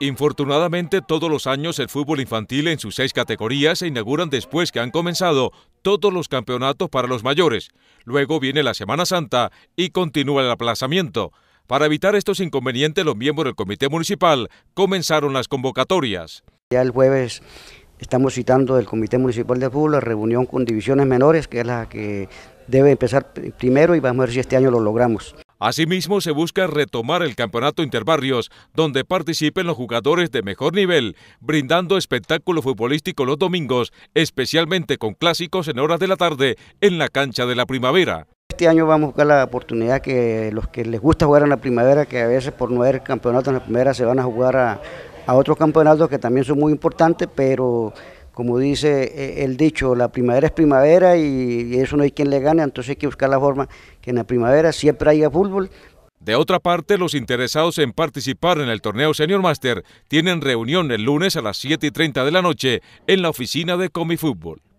Infortunadamente, todos los años el fútbol infantil en sus seis categorías se inauguran después que han comenzado todos los campeonatos para los mayores. Luego viene la Semana Santa y continúa el aplazamiento. Para evitar estos inconvenientes, los miembros del Comité Municipal comenzaron las convocatorias. Ya el jueves estamos citando del Comité Municipal de Fútbol la reunión con divisiones menores, que es la que debe empezar primero y vamos a ver si este año lo logramos. Asimismo, se busca retomar el campeonato interbarrios, donde participen los jugadores de mejor nivel, brindando espectáculo futbolístico los domingos, especialmente con clásicos en horas de la tarde en la cancha de la primavera. Este año vamos a buscar la oportunidad que los que les gusta jugar en la primavera, que a veces por no haber campeonato en la primavera se van a jugar a, a otros campeonatos que también son muy importantes, pero como dice eh, el dicho, la primavera es primavera y eso no hay quien le gane, entonces hay que buscar la forma que en la primavera siempre haya fútbol. De otra parte, los interesados en participar en el torneo Senior Master tienen reunión el lunes a las 7 y 30 de la noche en la oficina de Comifútbol.